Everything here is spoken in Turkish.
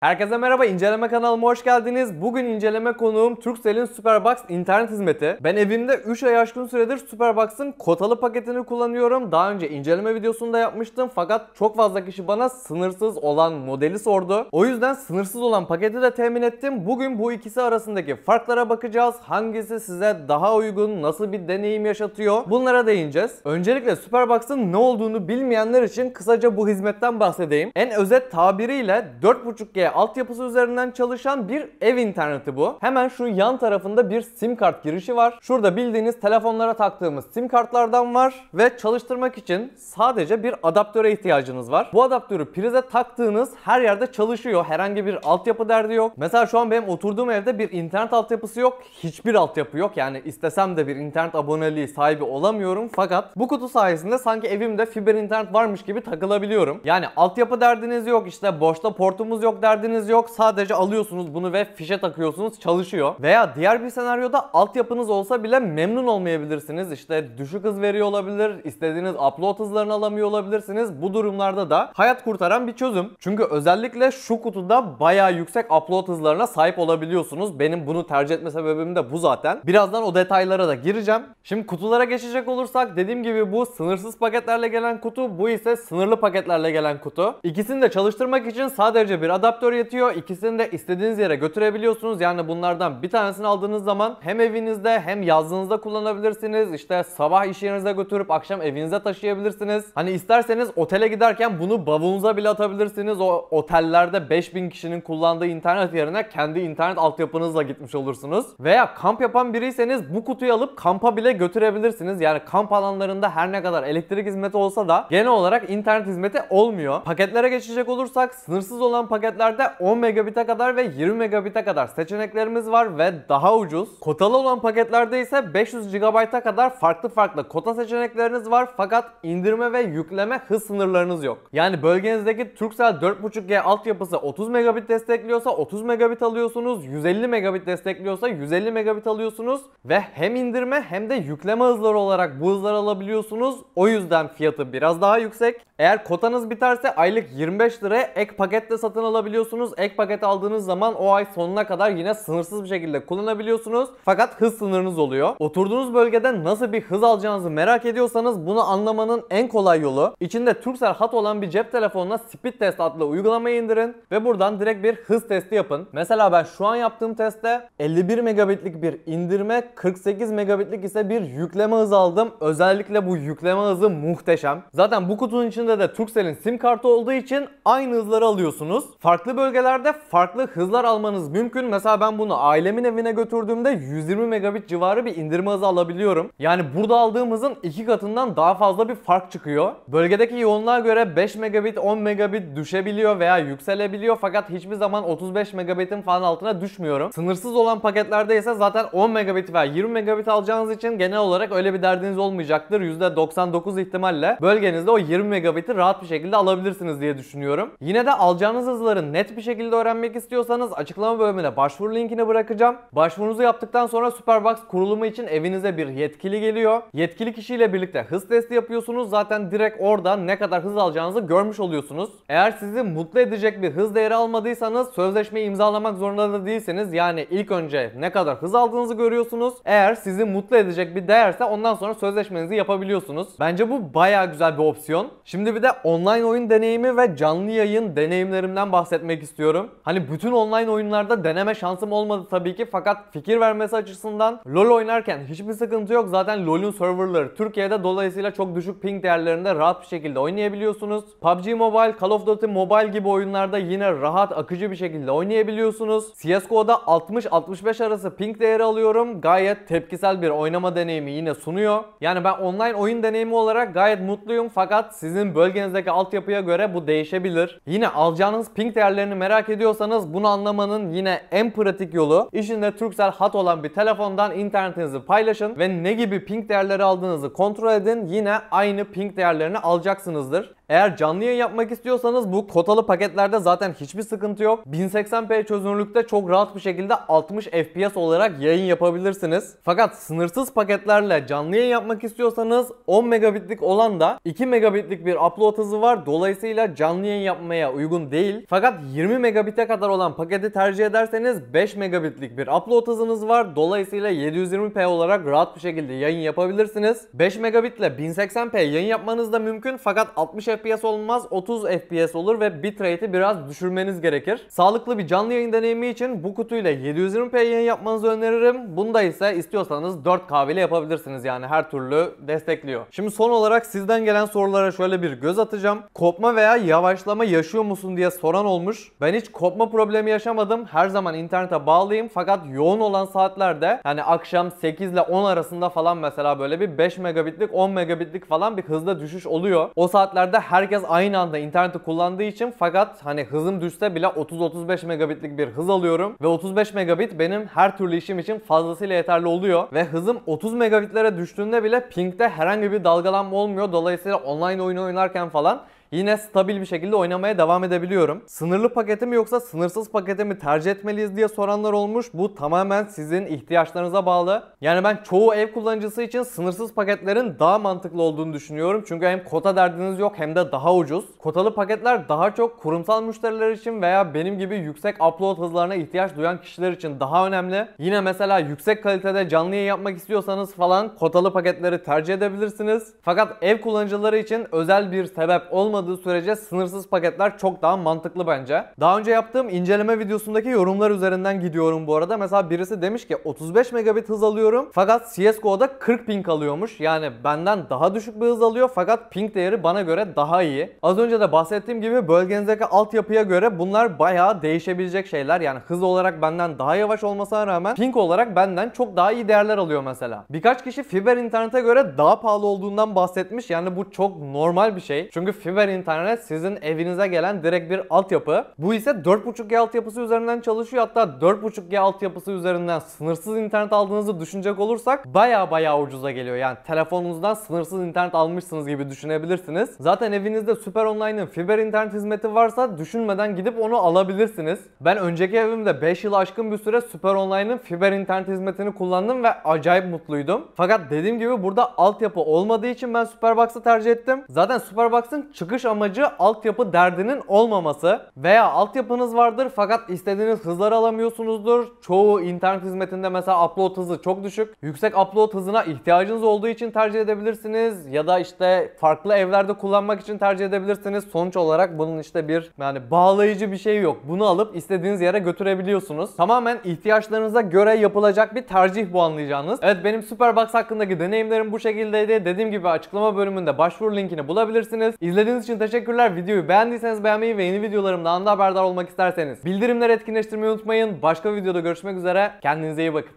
Herkese merhaba, inceleme kanalıma hoş geldiniz. Bugün inceleme konuğum Turkcell'in Superbox internet hizmeti. Ben evimde 3 ay aşkın süredir Superbox'ın kotalı paketini kullanıyorum. Daha önce inceleme videosunda yapmıştım fakat çok fazla kişi bana sınırsız olan modeli sordu. O yüzden sınırsız olan paketi de temin ettim. Bugün bu ikisi arasındaki farklara bakacağız. Hangisi size daha uygun, nasıl bir deneyim yaşatıyor bunlara değineceğiz. Öncelikle Superbox'ın ne olduğunu bilmeyenler için kısaca bu hizmetten bahsedeyim. En özet tabiriyle 4.5G altyapısı üzerinden çalışan bir ev interneti bu. Hemen şu yan tarafında bir sim kart girişi var. Şurada bildiğiniz telefonlara taktığımız sim kartlardan var ve çalıştırmak için sadece bir adaptöre ihtiyacınız var. Bu adaptörü prize taktığınız her yerde çalışıyor. Herhangi bir altyapı derdi yok. Mesela şu an benim oturduğum evde bir internet altyapısı yok. Hiçbir altyapı yok. Yani istesem de bir internet aboneliği sahibi olamıyorum. Fakat bu kutu sayesinde sanki evimde fiber internet varmış gibi takılabiliyorum. Yani altyapı derdiniz yok İşte boşta portumuz yok derdiniz derdiniz yok. Sadece alıyorsunuz bunu ve fişe takıyorsunuz çalışıyor. Veya diğer bir senaryoda altyapınız olsa bile memnun olmayabilirsiniz. İşte düşük hız veriyor olabilir. istediğiniz upload hızlarını alamıyor olabilirsiniz. Bu durumlarda da hayat kurtaran bir çözüm. Çünkü özellikle şu kutuda bayağı yüksek upload hızlarına sahip olabiliyorsunuz. Benim bunu tercih etme sebebim de bu zaten. Birazdan o detaylara da gireceğim. Şimdi kutulara geçecek olursak dediğim gibi bu sınırsız paketlerle gelen kutu. Bu ise sınırlı paketlerle gelen kutu. İkisini de çalıştırmak için sadece bir adaptör adaptör yetiyor. İkisini de istediğiniz yere götürebiliyorsunuz. Yani bunlardan bir tanesini aldığınız zaman hem evinizde hem yazdığınızda kullanabilirsiniz. İşte sabah iş yerinize götürüp akşam evinize taşıyabilirsiniz. Hani isterseniz otele giderken bunu bavulunuza bile atabilirsiniz. O otellerde 5000 kişinin kullandığı internet yerine kendi internet altyapınızla gitmiş olursunuz. Veya kamp yapan biriyseniz bu kutuyu alıp kampa bile götürebilirsiniz. Yani kamp alanlarında her ne kadar elektrik hizmeti olsa da genel olarak internet hizmeti olmuyor. Paketlere geçecek olursak sınırsız olan paketlerde modellerde 10 megabit'e kadar ve 20 megabit'e kadar seçeneklerimiz var ve daha ucuz. Kotalı olan paketlerde ise 500 GB'a kadar farklı farklı kota seçenekleriniz var fakat indirme ve yükleme hız sınırlarınız yok. Yani bölgenizdeki Turkcell 4.5G altyapısı 30 megabit destekliyorsa 30 megabit alıyorsunuz, 150 megabit destekliyorsa 150 megabit alıyorsunuz ve hem indirme hem de yükleme hızları olarak bu hızları alabiliyorsunuz. O yüzden fiyatı biraz daha yüksek eğer kotanız biterse aylık 25 liraya ek paketle satın alabiliyorsunuz. Ek paket aldığınız zaman o ay sonuna kadar yine sınırsız bir şekilde kullanabiliyorsunuz. Fakat hız sınırınız oluyor. Oturduğunuz bölgeden nasıl bir hız alacağınızı merak ediyorsanız bunu anlamanın en kolay yolu içinde Turkcell hat olan bir cep telefonuna Speed Test adlı uygulamayı indirin ve buradan direkt bir hız testi yapın. Mesela ben şu an yaptığım testte 51 megabitlik bir indirme, 48 megabitlik ise bir yükleme hızı aldım. Özellikle bu yükleme hızı muhteşem. Zaten bu kutunun içinde dışında de Turkcell'in sim kartı olduğu için aynı hızları alıyorsunuz. Farklı bölgelerde farklı hızlar almanız mümkün. Mesela ben bunu ailemin evine götürdüğümde 120 megabit civarı bir indirme hızı alabiliyorum. Yani burada aldığım hızın iki katından daha fazla bir fark çıkıyor. Bölgedeki yoğunluğa göre 5 megabit 10 megabit düşebiliyor veya yükselebiliyor fakat hiçbir zaman 35 megabitin falan altına düşmüyorum. Sınırsız olan paketlerde ise zaten 10 megabit veya 20 megabit alacağınız için genel olarak öyle bir derdiniz olmayacaktır. %99 ihtimalle bölgenizde o 20 megabit alfabeti rahat bir şekilde alabilirsiniz diye düşünüyorum. Yine de alacağınız hızları net bir şekilde öğrenmek istiyorsanız açıklama bölümüne başvuru linkini bırakacağım. Başvurunuzu yaptıktan sonra Superbox kurulumu için evinize bir yetkili geliyor. Yetkili kişiyle birlikte hız testi yapıyorsunuz. Zaten direkt orada ne kadar hız alacağınızı görmüş oluyorsunuz. Eğer sizi mutlu edecek bir hız değeri almadıysanız sözleşmeyi imzalamak zorunda da değilseniz yani ilk önce ne kadar hız aldığınızı görüyorsunuz. Eğer sizi mutlu edecek bir değerse ondan sonra sözleşmenizi yapabiliyorsunuz. Bence bu baya güzel bir opsiyon. Şimdi Şimdi bir de online oyun deneyimi ve canlı yayın deneyimlerimden bahsetmek istiyorum. Hani bütün online oyunlarda deneme şansım olmadı tabii ki fakat fikir vermesi açısından LoL oynarken hiçbir sıkıntı yok. Zaten LoL'ün serverları Türkiye'de dolayısıyla çok düşük ping değerlerinde rahat bir şekilde oynayabiliyorsunuz. PUBG Mobile, Call of Duty Mobile gibi oyunlarda yine rahat akıcı bir şekilde oynayabiliyorsunuz. CSGO'da 60-65 arası ping değeri alıyorum. Gayet tepkisel bir oynama deneyimi yine sunuyor. Yani ben online oyun deneyimi olarak gayet mutluyum fakat sizin bölgenizdeki altyapıya göre bu değişebilir. Yine alacağınız ping değerlerini merak ediyorsanız bunu anlamanın yine en pratik yolu işinde Turkcell hat olan bir telefondan internetinizi paylaşın ve ne gibi ping değerleri aldığınızı kontrol edin. Yine aynı ping değerlerini alacaksınızdır. Eğer canlı yayın yapmak istiyorsanız bu kotalı paketlerde zaten hiçbir sıkıntı yok. 1080p çözünürlükte çok rahat bir şekilde 60 FPS olarak yayın yapabilirsiniz. Fakat sınırsız paketlerle canlı yayın yapmak istiyorsanız 10 megabitlik olan da 2 megabitlik bir upload hızı var. Dolayısıyla canlı yayın yapmaya uygun değil. Fakat 20 megabite kadar olan paketi tercih ederseniz 5 megabitlik bir upload hızınız var. Dolayısıyla 720p olarak rahat bir şekilde yayın yapabilirsiniz. 5 megabitle 1080p yayın yapmanız da mümkün fakat 60 FPS FPS olmaz 30 FPS olur ve bitrate'i biraz düşürmeniz gerekir. Sağlıklı bir canlı yayın deneyimi için bu kutuyla 720p yayın yapmanızı öneririm. Bunda ise istiyorsanız 4K ile yapabilirsiniz yani her türlü destekliyor. Şimdi son olarak sizden gelen sorulara şöyle bir göz atacağım. Kopma veya yavaşlama yaşıyor musun diye soran olmuş. Ben hiç kopma problemi yaşamadım. Her zaman internete bağlıyım fakat yoğun olan saatlerde yani akşam 8 ile 10 arasında falan mesela böyle bir 5 megabitlik 10 megabitlik falan bir hızda düşüş oluyor. O saatlerde herkes aynı anda interneti kullandığı için fakat hani hızım düşse bile 30-35 megabitlik bir hız alıyorum ve 35 megabit benim her türlü işim için fazlasıyla yeterli oluyor ve hızım 30 megabitlere düştüğünde bile pingde herhangi bir dalgalanma olmuyor. Dolayısıyla online oyunu oynarken falan yine stabil bir şekilde oynamaya devam edebiliyorum. Sınırlı paketi mi yoksa sınırsız paketi mi tercih etmeliyiz diye soranlar olmuş. Bu tamamen sizin ihtiyaçlarınıza bağlı. Yani ben çoğu ev kullanıcısı için sınırsız paketlerin daha mantıklı olduğunu düşünüyorum. Çünkü hem kota derdiniz yok hem de daha ucuz. Kotalı paketler daha çok kurumsal müşteriler için veya benim gibi yüksek upload hızlarına ihtiyaç duyan kişiler için daha önemli. Yine mesela yüksek kalitede canlı yayın yapmak istiyorsanız falan kotalı paketleri tercih edebilirsiniz. Fakat ev kullanıcıları için özel bir sebep olmadığı olmadığı sürece sınırsız paketler çok daha mantıklı bence. Daha önce yaptığım inceleme videosundaki yorumlar üzerinden gidiyorum bu arada. Mesela birisi demiş ki 35 megabit hız alıyorum fakat CSGO'da 40 ping alıyormuş. Yani benden daha düşük bir hız alıyor fakat ping değeri bana göre daha iyi. Az önce de bahsettiğim gibi bölgenizdeki altyapıya göre bunlar bayağı değişebilecek şeyler. Yani hız olarak benden daha yavaş olmasına rağmen ping olarak benden çok daha iyi değerler alıyor mesela. Birkaç kişi fiber internete göre daha pahalı olduğundan bahsetmiş. Yani bu çok normal bir şey. Çünkü fiber Fiber internet sizin evinize gelen direkt bir altyapı. Bu ise 4.5G altyapısı üzerinden çalışıyor. Hatta 4.5G altyapısı üzerinden sınırsız internet aldığınızı düşünecek olursak baya baya ucuza geliyor. Yani telefonunuzdan sınırsız internet almışsınız gibi düşünebilirsiniz. Zaten evinizde Süper Online'ın fiber internet hizmeti varsa düşünmeden gidip onu alabilirsiniz. Ben önceki evimde 5 yıl aşkın bir süre Süper Online'ın fiber internet hizmetini kullandım ve acayip mutluydum. Fakat dediğim gibi burada altyapı olmadığı için ben Superbox'ı tercih ettim. Zaten Superbox'ın çıkış çıkış amacı altyapı derdinin olmaması veya altyapınız vardır fakat istediğiniz hızları alamıyorsunuzdur. Çoğu internet hizmetinde mesela upload hızı çok düşük. Yüksek upload hızına ihtiyacınız olduğu için tercih edebilirsiniz ya da işte farklı evlerde kullanmak için tercih edebilirsiniz. Sonuç olarak bunun işte bir yani bağlayıcı bir şey yok. Bunu alıp istediğiniz yere götürebiliyorsunuz. Tamamen ihtiyaçlarınıza göre yapılacak bir tercih bu anlayacağınız. Evet benim Superbox hakkındaki deneyimlerim bu şekildeydi. Dediğim gibi açıklama bölümünde başvuru linkini bulabilirsiniz. İzlediğiniz için teşekkürler. Videoyu beğendiyseniz beğenmeyi ve yeni videolarımda anda haberdar olmak isterseniz bildirimleri etkinleştirmeyi unutmayın. Başka videoda görüşmek üzere. Kendinize iyi bakın.